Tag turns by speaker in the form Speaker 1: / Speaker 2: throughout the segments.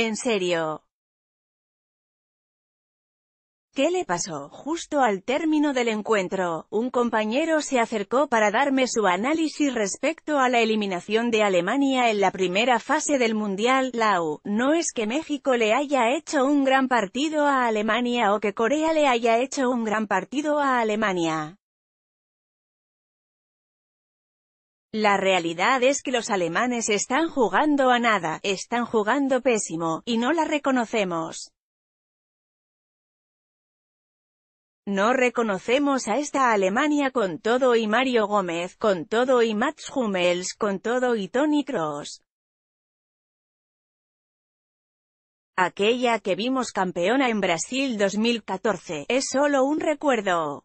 Speaker 1: En serio. ¿Qué le pasó? Justo al término del encuentro, un compañero se acercó para darme su análisis respecto a la eliminación de Alemania en la primera fase del Mundial. Lau, no es que México le haya hecho un gran partido a Alemania o que Corea le haya hecho un gran partido a Alemania. La realidad es que los alemanes están jugando a nada, están jugando pésimo, y no la reconocemos. No reconocemos a esta Alemania con todo y Mario Gómez, con todo y Mats Hummels, con todo y Tony Cross. Aquella que vimos campeona en Brasil 2014, es solo un recuerdo.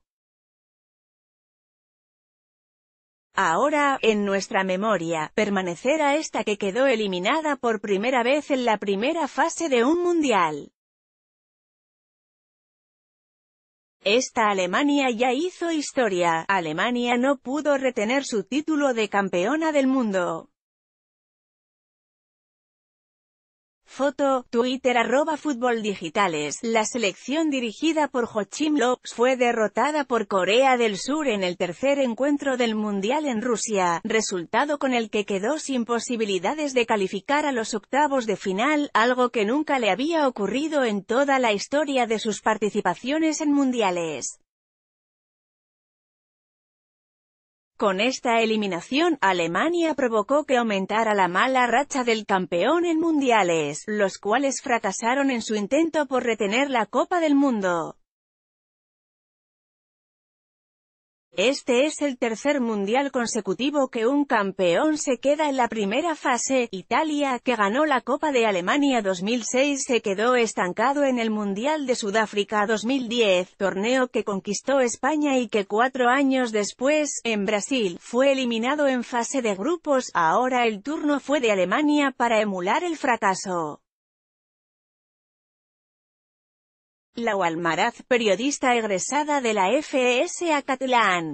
Speaker 1: Ahora, en nuestra memoria, permanecerá esta que quedó eliminada por primera vez en la primera fase de un mundial. Esta Alemania ya hizo historia, Alemania no pudo retener su título de campeona del mundo. Foto, Twitter arroba Fútbol La selección dirigida por Joachim Löw fue derrotada por Corea del Sur en el tercer encuentro del Mundial en Rusia, resultado con el que quedó sin posibilidades de calificar a los octavos de final, algo que nunca le había ocurrido en toda la historia de sus participaciones en mundiales. Con esta eliminación, Alemania provocó que aumentara la mala racha del campeón en mundiales, los cuales fracasaron en su intento por retener la Copa del Mundo. Este es el tercer mundial consecutivo que un campeón se queda en la primera fase. Italia, que ganó la Copa de Alemania 2006, se quedó estancado en el Mundial de Sudáfrica 2010, torneo que conquistó España y que cuatro años después, en Brasil, fue eliminado en fase de grupos. Ahora el turno fue de Alemania para emular el fracaso. La walmaraz periodista egresada de la FES Acatlán.